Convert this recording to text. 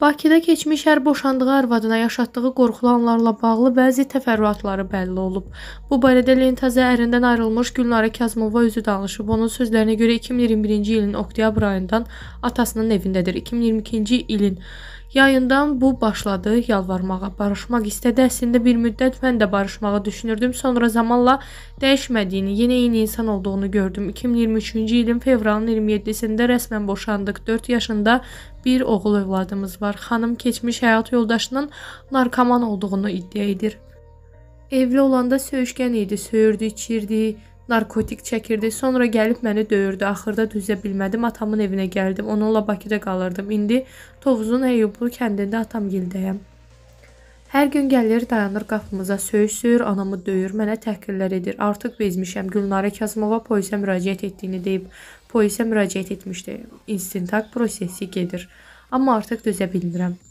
Bakıda keçmiş hər boşandığı arvadına yaşatdığı qorxulu anlarla bağlı bəzi təfərrüatları bəlli olub. Bu barədə Lentazə ərindən ayrılmış Gülnara Kazımova özü danışıb. Onun sözlərinə görə 2021-ci ilin oktyabr ayından atasının evindədir. 2022-ci ilin Yayından bu başladı yalvarmağa, barışmaq istədi. Əslində bir müddət mən də barışmağı düşünürdüm. Sonra zamanla dəyişmədiyini, yenə eyni insan olduğunu gördüm. 2023-cü ilin fevralın 27-sində rəsmən boşandıq. 4 yaşında bir oğul övladımız var. Xanım keçmiş həyat yoldaşının narkoman olduğunu iddia edir. Evli olanda söyüşkən idi, söyürdü, içirdi, narkotik çəkirdi. Sonra gəlib məni döyürdü. Axırda düzə bilmədim. Atamın evinə gəldim. Onunla Bakıda qalırdım. İndi Tovuzun Heyublu kəndində atamgildəyəm. Hər gün gəlir, dayanır qapımıza, söyüş-söyür, anamı döyür, mənə təhqirlər edir. Artıq bezmişəm. Gülnarə Kazımova polisə müraciət etdiyini deyib, polisə müraciət etmişdi. İstintaq prosesi gedir. Amma artıq dözə bilmirəm.